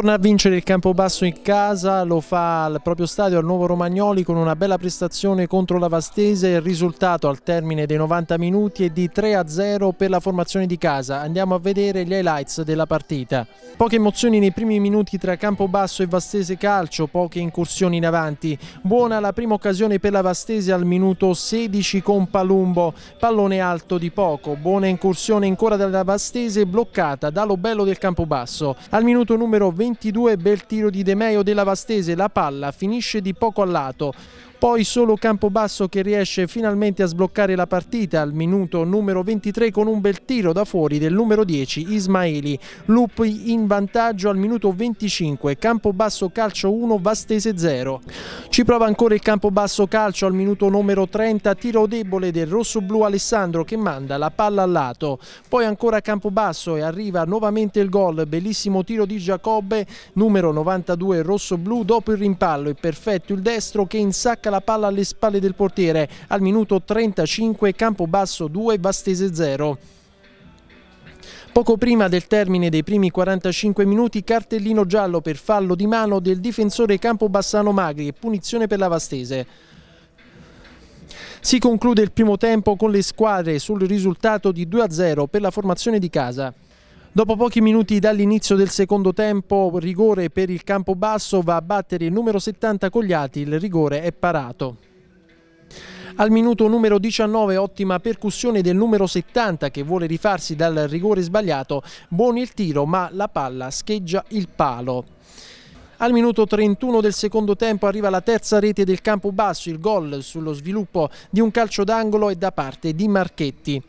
torna a vincere il Campobasso in casa, lo fa al proprio stadio al Nuovo Romagnoli con una bella prestazione contro la Vastese, il risultato al termine dei 90 minuti è di 3 0 per la formazione di casa, andiamo a vedere gli highlights della partita. Poche emozioni nei primi minuti tra Campobasso e Vastese Calcio, poche incursioni in avanti, buona la prima occasione per la Vastese al minuto 16 con Palumbo, pallone alto di poco, buona incursione ancora della Vastese bloccata dallo bello del Campobasso, al minuto numero 20 22, bel tiro di De Meo della Vastese, la palla finisce di poco a lato. Poi solo Campobasso che riesce finalmente a sbloccare la partita al minuto numero 23 con un bel tiro da fuori del numero 10 Ismaili. Lupi in vantaggio al minuto 25, Campobasso calcio 1, Vastese 0. Ci prova ancora il Campobasso calcio al minuto numero 30, tiro debole del rossoblu Alessandro che manda la palla al lato. Poi ancora Campobasso e arriva nuovamente il gol, bellissimo tiro di Giacobbe, numero 92 rossoblu dopo il rimpallo e perfetto il destro che insacca blocca la palla alle spalle del portiere. Al minuto 35 Campobasso 2, Vastese 0. Poco prima del termine dei primi 45 minuti cartellino giallo per fallo di mano del difensore Campobassano Magri e punizione per la Vastese. Si conclude il primo tempo con le squadre sul risultato di 2-0 per la formazione di casa. Dopo pochi minuti dall'inizio del secondo tempo, rigore per il campo basso va a battere il numero 70 Cogliati, il rigore è parato. Al minuto numero 19 ottima percussione del numero 70 che vuole rifarsi dal rigore sbagliato, buono il tiro ma la palla scheggia il palo. Al minuto 31 del secondo tempo arriva la terza rete del campo basso, il gol sullo sviluppo di un calcio d'angolo e da parte di Marchetti.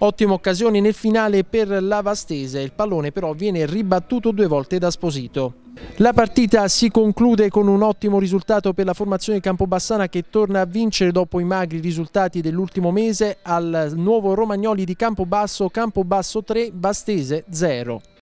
Ottima occasione nel finale per la Vastese, il pallone però viene ribattuto due volte da Sposito. La partita si conclude con un ottimo risultato per la formazione campobassana che torna a vincere dopo i magri risultati dell'ultimo mese al nuovo Romagnoli di Campobasso, Campobasso 3, Vastese 0.